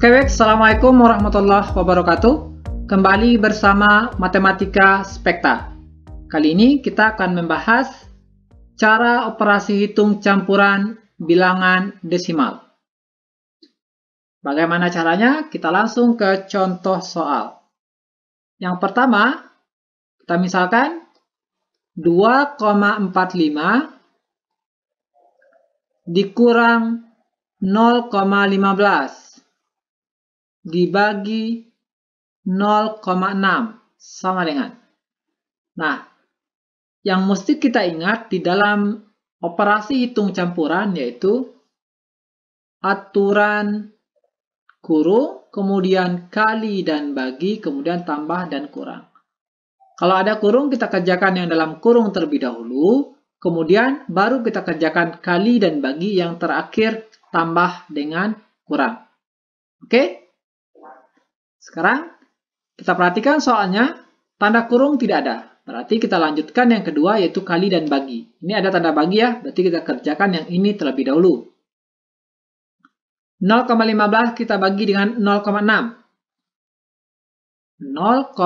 okay, Assalamualaikum warahmatullahi wabarakatuh. Kembali bersama Matematika Spekta. Kali ini kita akan membahas cara operasi hitung campuran bilangan desimal. Bagaimana caranya? Kita langsung ke contoh soal. Yang pertama, kita misalkan 2,45 dikurang 0,15 dibagi 0,6 sama dengan. Nah, yang mesti kita ingat di dalam operasi hitung campuran yaitu aturan kurung, kemudian kali dan bagi, kemudian tambah dan kurang. Kalau ada kurung, kita kerjakan yang dalam kurung terlebih dahulu, kemudian baru kita kerjakan kali dan bagi yang terakhir tambah dengan kurang. Oke? Okay? Sekarang kita perhatikan soalnya tanda kurung tidak ada. Berarti kita lanjutkan yang kedua yaitu kali dan bagi. Ini ada tanda bagi ya, berarti kita kerjakan yang ini terlebih dahulu. 0,15 kita bagi dengan 0,6. 0,15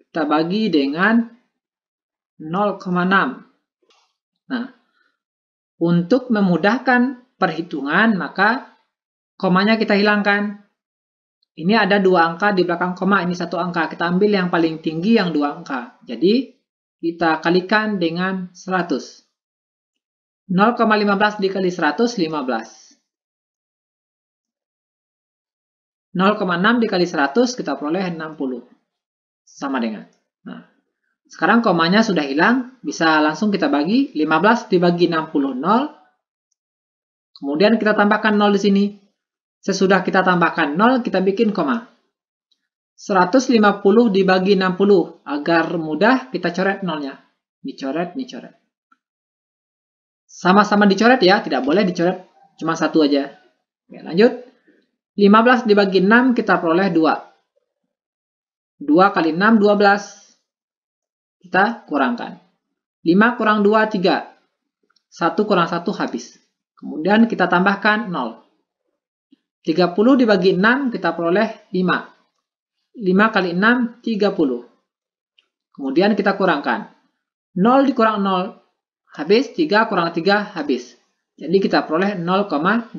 kita bagi dengan 0,6. Nah, untuk memudahkan perhitungan maka komanya kita hilangkan. Ini ada dua angka di belakang koma, ini satu angka. Kita ambil yang paling tinggi yang dua angka. Jadi, kita kalikan dengan 100. 0,15 dikali 100, 15. 0,6 dikali 100 kita peroleh 60. Sama dengan. Nah, sekarang komanya sudah hilang, bisa langsung kita bagi. 15 dibagi 60, 0. Kemudian kita tambahkan 0 di sini, Sesudah kita tambahkan 0, kita bikin koma. 150 dibagi 60. Agar mudah, kita coret nolnya. Dicoret, dicoret. Sama-sama dicoret ya, tidak boleh dicoret cuma satu aja. Oke, lanjut. 15 dibagi 6, kita peroleh 2. 2 kali 6, 12. Kita kurangkan. 5 kurang 2, 3. 1 kurang 1, habis. Kemudian kita tambahkan 0. 30 dibagi 6 kita peroleh 5. 5 kali 6, 30. Kemudian kita kurangkan. 0 dikurang 0 habis, 3 kurang 3 habis. Jadi kita peroleh 0,25.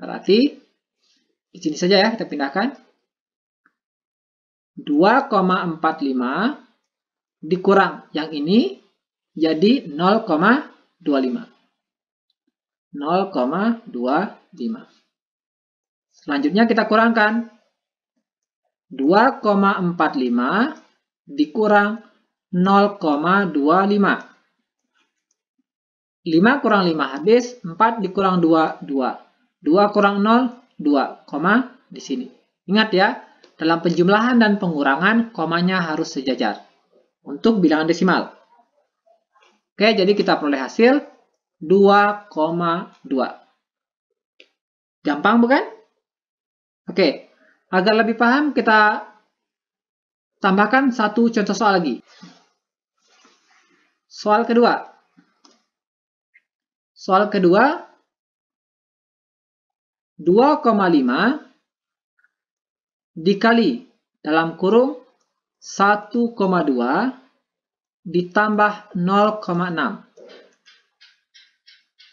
Berarti di sini saja ya kita pindahkan. 2,45 dikurang yang ini jadi 0,25. 0,25. Selanjutnya kita kurangkan. 2,45 dikurang 0,25. 5 kurang 5 habis, 4 dikurang 2, 2. 2 kurang 0, 2, koma di sini. Ingat ya, dalam penjumlahan dan pengurangan, komanya harus sejajar. Untuk bilangan desimal. Oke, jadi kita peroleh hasil 2,2. Gampang bukan? Oke, agar lebih paham kita tambahkan satu contoh soal lagi. Soal kedua. Soal kedua 2,5 dikali dalam kurung 1,2 ditambah 0,6.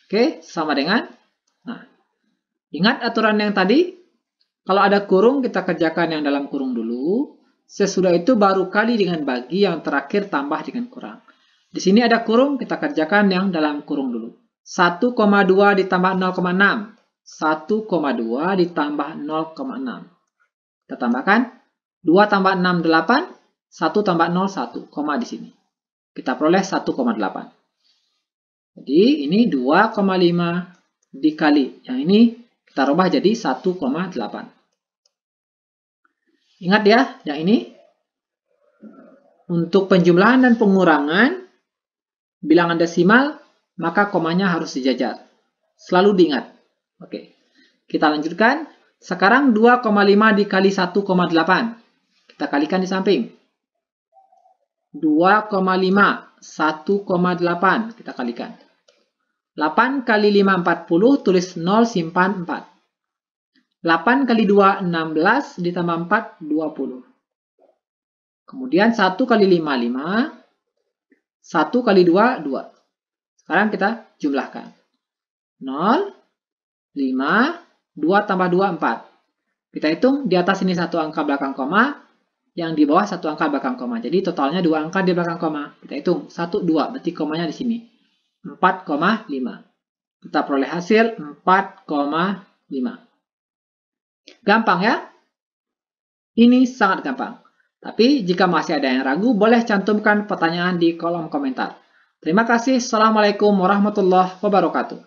Oke, sama dengan. Nah, ingat aturan yang tadi, kalau ada kurung, kita kerjakan yang dalam kurung dulu. Sesudah itu baru kali dengan bagi yang terakhir tambah dengan kurang. Di sini ada kurung, kita kerjakan yang dalam kurung dulu. 1,2 ditambah 0,6. 1,2 ditambah 0,6. Kita tambahkan. 2 tambah 6, 8. 1 tambah 0, 1. Koma di sini. Kita peroleh 1,8. Jadi ini 2,5 dikali. Yang ini kita rubah jadi 1,8. Ingat ya, yang ini. Untuk penjumlahan dan pengurangan bilangan desimal, maka komanya harus dijajar. Selalu diingat. Oke, kita lanjutkan. Sekarang 2,5 dikali 1,8. Kita kalikan di samping. 2,5, 1,8. Kita kalikan. 8 kali 5, 40. Tulis 0, simpan 4. 8 kali 2, 16, ditambah 4, 20. Kemudian 1 kali 5, 5. 1 kali 2, 2. Sekarang kita jumlahkan. 0, 5, 2 tambah 2, 4. Kita hitung di atas ini satu angka belakang koma, yang di bawah satu angka belakang koma. Jadi totalnya dua angka di belakang koma. Kita hitung 1, 2, berarti komanya di sini. 4,5. Kita peroleh hasil 4,5. Gampang ya? Ini sangat gampang. Tapi jika masih ada yang ragu, boleh cantumkan pertanyaan di kolom komentar. Terima kasih. Assalamualaikum warahmatullahi wabarakatuh.